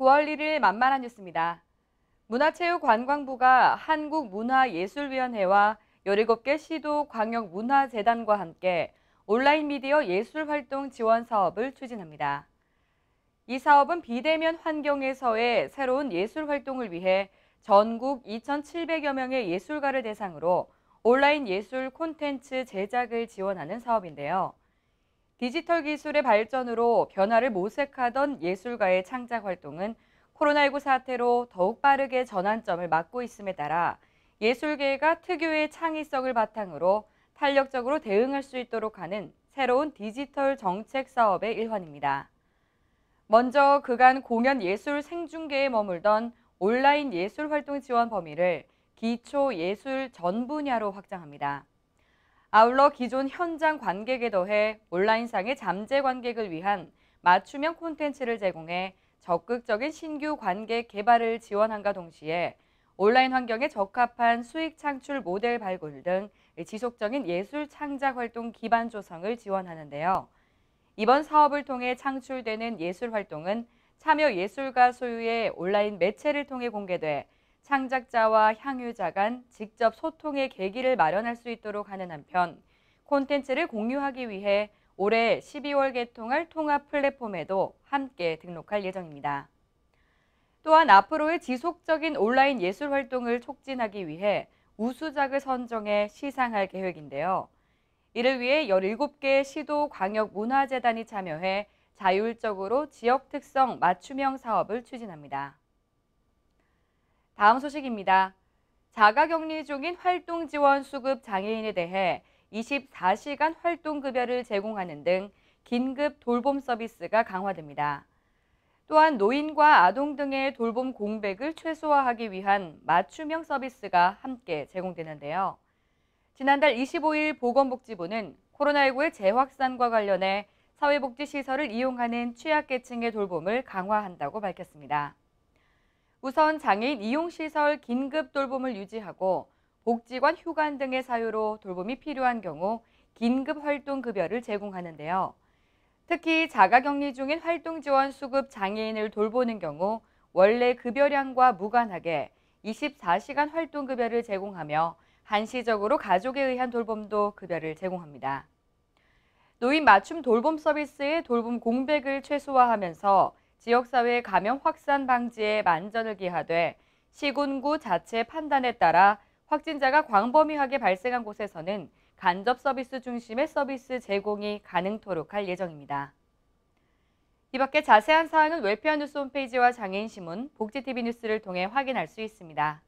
9월 1일 만만한 뉴스입니다. 문화체육관광부가 한국문화예술위원회와 17개 시도 광역문화재단과 함께 온라인 미디어 예술활동 지원 사업을 추진합니다. 이 사업은 비대면 환경에서의 새로운 예술활동을 위해 전국 2,700여 명의 예술가를 대상으로 온라인 예술 콘텐츠 제작을 지원하는 사업인데요. 디지털 기술의 발전으로 변화를 모색하던 예술가의 창작 활동은 코로나19 사태로 더욱 빠르게 전환점을 맞고 있음에 따라 예술계가 특유의 창의성을 바탕으로 탄력적으로 대응할 수 있도록 하는 새로운 디지털 정책 사업의 일환입니다. 먼저 그간 공연 예술 생중계에 머물던 온라인 예술 활동 지원 범위를 기초 예술 전 분야로 확장합니다. 아울러 기존 현장 관객에 더해 온라인상의 잠재 관객을 위한 맞춤형 콘텐츠를 제공해 적극적인 신규 관객 개발을 지원함과 동시에 온라인 환경에 적합한 수익 창출 모델 발굴 등 지속적인 예술 창작 활동 기반 조성을 지원하는데요. 이번 사업을 통해 창출되는 예술 활동은 참여 예술가 소유의 온라인 매체를 통해 공개돼 창작자와 향유자 간 직접 소통의 계기를 마련할 수 있도록 하는 한편 콘텐츠를 공유하기 위해 올해 12월 개통할 통합 플랫폼에도 함께 등록할 예정입니다. 또한 앞으로의 지속적인 온라인 예술 활동을 촉진하기 위해 우수작을 선정해 시상할 계획인데요. 이를 위해 17개 시도 광역 문화재단이 참여해 자율적으로 지역 특성 맞춤형 사업을 추진합니다. 다음 소식입니다. 자가격리 중인 활동지원 수급 장애인에 대해 24시간 활동급여를 제공하는 등 긴급 돌봄 서비스가 강화됩니다. 또한 노인과 아동 등의 돌봄 공백을 최소화하기 위한 맞춤형 서비스가 함께 제공되는데요. 지난달 25일 보건복지부는 코로나19의 재확산과 관련해 사회복지시설을 이용하는 취약계층의 돌봄을 강화한다고 밝혔습니다. 우선 장애인 이용시설 긴급 돌봄을 유지하고 복지관 휴관 등의 사유로 돌봄이 필요한 경우 긴급 활동 급여를 제공하는데요. 특히 자가격리 중인 활동지원 수급 장애인을 돌보는 경우 원래 급여량과 무관하게 24시간 활동급여를 제공하며 한시적으로 가족에 의한 돌봄도 급여를 제공합니다. 노인 맞춤 돌봄 서비스의 돌봄 공백을 최소화하면서 지역사회 감염 확산 방지에 만전을 기하되 시군구 자체 판단에 따라 확진자가 광범위하게 발생한 곳에서는 간접 서비스 중심의 서비스 제공이 가능토록 할 예정입니다. 이 밖에 자세한 사항은 웰페어 뉴스 홈페이지와 장애인신문, 복지TV 뉴스를 통해 확인할 수 있습니다.